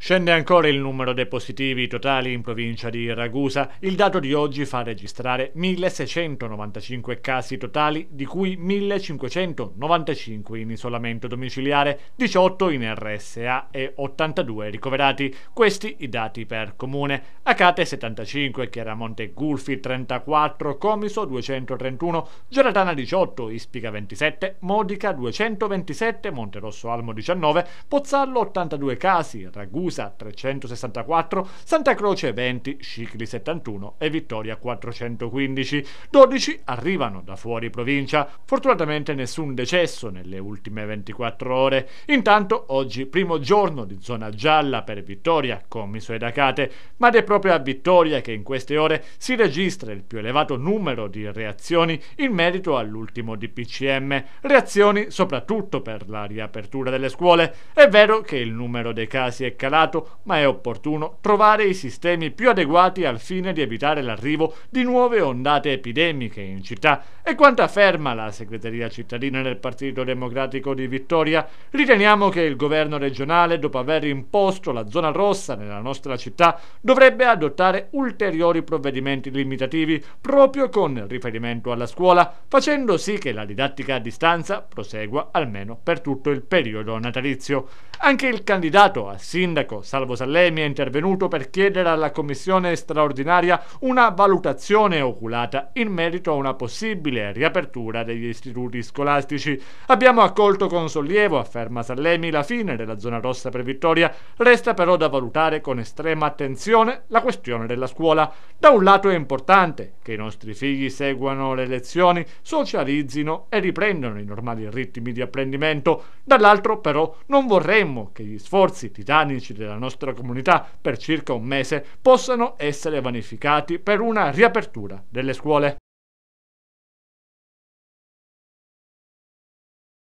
Scende ancora il numero dei positivi totali in provincia di Ragusa. Il dato di oggi fa registrare 1695 casi totali, di cui 1595 in isolamento domiciliare, 18 in RSA e 82 ricoverati. Questi i dati per comune. Acate 75, Chiaramonte Gulfi 34, Comiso 231, Geratana 18, Ispica 27, Modica 227, Monterosso Almo 19, Pozzallo 82 casi, Ragusa Siracusa 364, Santa Croce 20, Scicli 71 e Vittoria 415. 12 arrivano da fuori provincia. Fortunatamente nessun decesso nelle ultime 24 ore. Intanto oggi primo giorno di zona gialla per Vittoria con Misoedacate, ma ed è proprio a Vittoria che in queste ore si registra il più elevato numero di reazioni in merito all'ultimo DPCM, reazioni soprattutto per la riapertura delle scuole. È vero che il numero dei casi è calato separato, ma è opportuno trovare i sistemi più adeguati al fine di evitare l'arrivo di nuove ondate epidemiche in città. E quanto afferma la segreteria cittadina del Partito Democratico di Vittoria, riteniamo che il governo regionale, dopo aver imposto la zona rossa nella nostra città, dovrebbe adottare ulteriori provvedimenti limitativi proprio con riferimento alla scuola, facendo sì che la didattica a distanza prosegua almeno per tutto il periodo natalizio. Anche il candidato a sindaco sindaco Salvo Sallemi è intervenuto per chiedere alla commissione straordinaria una valutazione oculata in merito a una possibile riapertura degli istituti scolastici. Abbiamo accolto con sollievo, afferma Sallemi, la fine della zona rossa per Vittoria, resta però da valutare con estrema attenzione la questione della scuola. Da un lato è importante che i nostri figli seguano le lezioni, socializzino e riprendano i normali ritmi di apprendimento, dall'altro però non vorremmo che gli sforzi titanici della nostra comunità per circa un mese possano essere vanificati per una riapertura delle scuole.